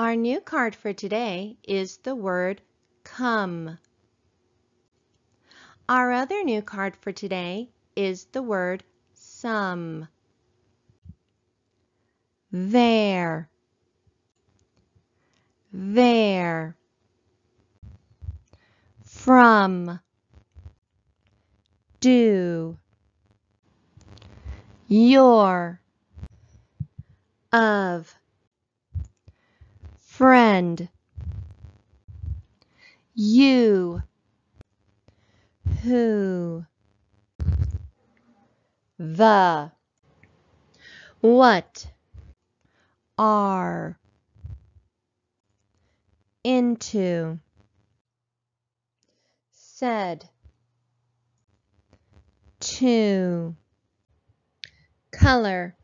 Our new card for today is the word come. Our other new card for today is the word some. There. There. From. Do. Your. Of friend you who the what are into said to color